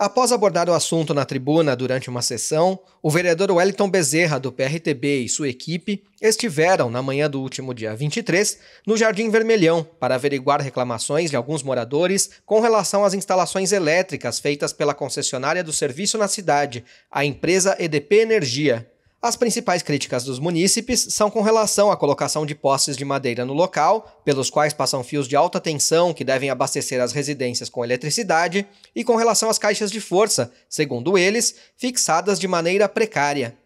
Após abordar o assunto na tribuna durante uma sessão, o vereador Wellington Bezerra, do PRTB, e sua equipe estiveram, na manhã do último dia 23, no Jardim Vermelhão para averiguar reclamações de alguns moradores com relação às instalações elétricas feitas pela concessionária do serviço na cidade, a empresa EDP Energia. As principais críticas dos munícipes são com relação à colocação de postes de madeira no local, pelos quais passam fios de alta tensão que devem abastecer as residências com eletricidade, e com relação às caixas de força, segundo eles, fixadas de maneira precária.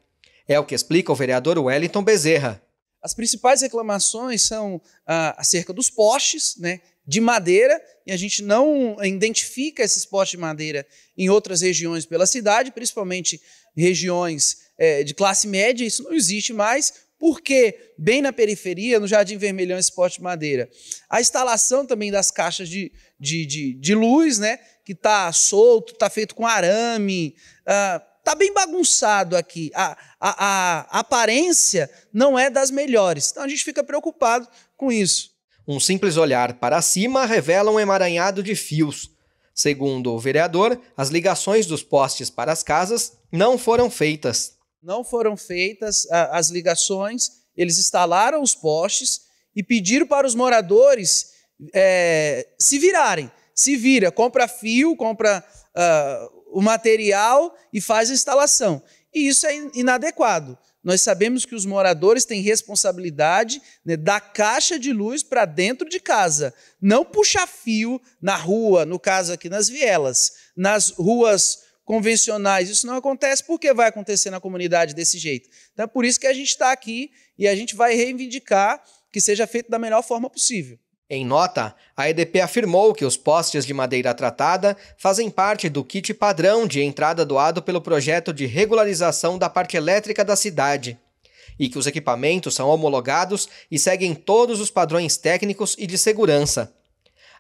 É o que explica o vereador Wellington Bezerra. As principais reclamações são ah, acerca dos postes, né, de madeira e a gente não identifica esses postes de madeira em outras regiões pela cidade, principalmente regiões é, de classe média, isso não existe mais, porque bem na periferia, no Jardim Vermelhão Esporte Madeira, a instalação também das caixas de, de, de, de luz, né? Que está solto, está feito com arame, está ah, bem bagunçado aqui. A, a, a aparência não é das melhores. Então a gente fica preocupado com isso. Um simples olhar para cima revela um emaranhado de fios. Segundo o vereador, as ligações dos postes para as casas não foram feitas não foram feitas as ligações, eles instalaram os postes e pediram para os moradores é, se virarem. Se vira, compra fio, compra uh, o material e faz a instalação. E isso é inadequado. Nós sabemos que os moradores têm responsabilidade né, da caixa de luz para dentro de casa, não puxar fio na rua, no caso aqui nas vielas, nas ruas convencionais. Isso não acontece porque vai acontecer na comunidade desse jeito. Então é por isso que a gente está aqui e a gente vai reivindicar que seja feito da melhor forma possível. Em nota, a EDP afirmou que os postes de madeira tratada fazem parte do kit padrão de entrada doado pelo projeto de regularização da parte elétrica da cidade e que os equipamentos são homologados e seguem todos os padrões técnicos e de segurança.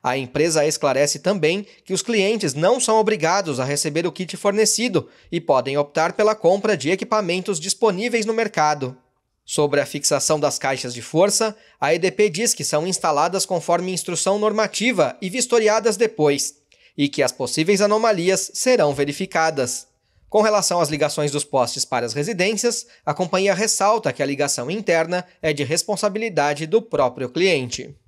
A empresa esclarece também que os clientes não são obrigados a receber o kit fornecido e podem optar pela compra de equipamentos disponíveis no mercado. Sobre a fixação das caixas de força, a EDP diz que são instaladas conforme instrução normativa e vistoriadas depois, e que as possíveis anomalias serão verificadas. Com relação às ligações dos postes para as residências, a companhia ressalta que a ligação interna é de responsabilidade do próprio cliente.